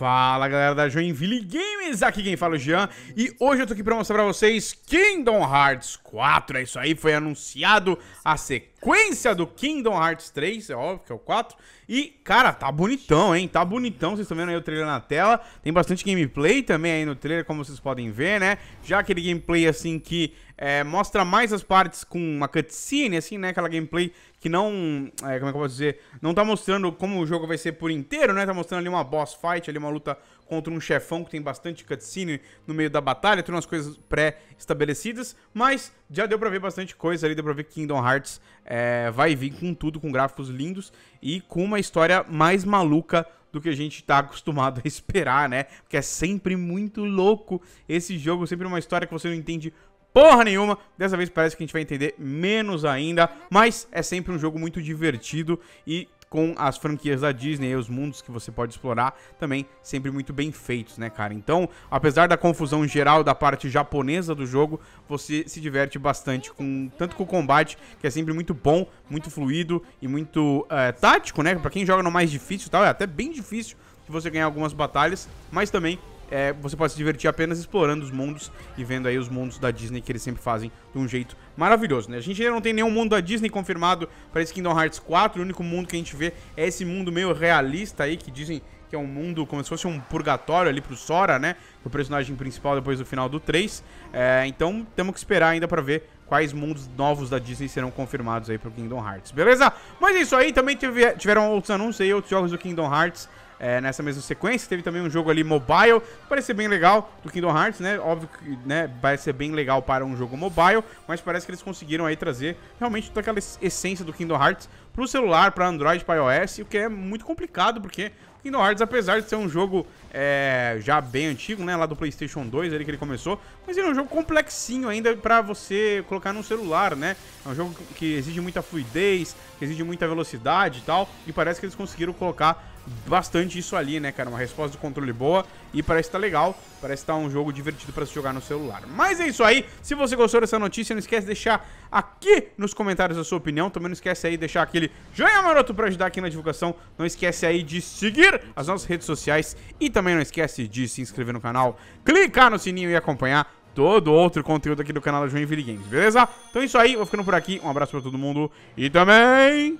Fala galera da Joinville Game Games, aqui quem fala é o Jean, e hoje eu tô aqui pra mostrar pra vocês Kingdom Hearts 4, é isso aí, foi anunciado a sequência do Kingdom Hearts 3, é óbvio que é o 4, e cara, tá bonitão, hein, tá bonitão, vocês estão vendo aí o trailer na tela, tem bastante gameplay também aí no trailer, como vocês podem ver, né, já aquele gameplay assim que é, mostra mais as partes com uma cutscene, assim, né, aquela gameplay que não, é, como é que eu posso dizer, não tá mostrando como o jogo vai ser por inteiro, né, tá mostrando ali uma boss fight, ali uma luta contra um chefão que tem bastante cutscene no meio da batalha, tem umas coisas pré-estabelecidas, mas já deu pra ver bastante coisa ali, deu pra ver que Kingdom Hearts é, vai vir com tudo, com gráficos lindos e com uma história mais maluca do que a gente tá acostumado a esperar, né? Porque é sempre muito louco esse jogo, sempre uma história que você não entende porra nenhuma. Dessa vez parece que a gente vai entender menos ainda, mas é sempre um jogo muito divertido e com as franquias da Disney e os mundos que você pode explorar também sempre muito bem feitos, né, cara? Então, apesar da confusão geral da parte japonesa do jogo, você se diverte bastante com tanto com o combate, que é sempre muito bom, muito fluido e muito é, tático, né? Para quem joga no mais difícil e tal, é até bem difícil você ganhar algumas batalhas, mas também é, você pode se divertir apenas explorando os mundos e vendo aí os mundos da Disney que eles sempre fazem de um jeito maravilhoso, né? A gente ainda não tem nenhum mundo da Disney confirmado para esse Kingdom Hearts 4, o único mundo que a gente vê é esse mundo meio realista aí que dizem que é um mundo como se fosse um purgatório ali pro Sora, né? O personagem principal depois do final do 3. É, então temos que esperar ainda para ver quais mundos novos da Disney serão confirmados aí pro Kingdom Hearts, beleza? Mas é isso aí, também tiveram outros anúncios aí, outros jogos do Kingdom Hearts é, nessa mesma sequência. Teve também um jogo ali mobile, parece bem legal, do Kingdom Hearts, né? Óbvio que né, vai ser bem legal para um jogo mobile, mas parece que eles conseguiram aí trazer realmente toda aquela essência do Kingdom Hearts pro celular, para Android, para iOS, o que é muito complicado, porque o Kingdom Hearts, apesar de ser um jogo é, já bem antigo, né, lá do PlayStation 2, ali que ele começou, mas ele é um jogo complexinho ainda para você colocar no celular, né? É um jogo que exige muita fluidez, que exige muita velocidade e tal, e parece que eles conseguiram colocar bastante isso ali, né, cara? Uma resposta de controle boa e parece que tá legal, parece que tá um jogo divertido para se jogar no celular. Mas é isso aí, se você gostou dessa notícia, não esquece de deixar aqui nos comentários a sua opinião, também não esquece aí de deixar aqui aquele joinha maroto pra ajudar aqui na divulgação. Não esquece aí de seguir as nossas redes sociais e também não esquece de se inscrever no canal, clicar no sininho e acompanhar todo outro conteúdo aqui do canal Joinville Games, beleza? Então é isso aí, vou ficando por aqui. Um abraço pra todo mundo e também...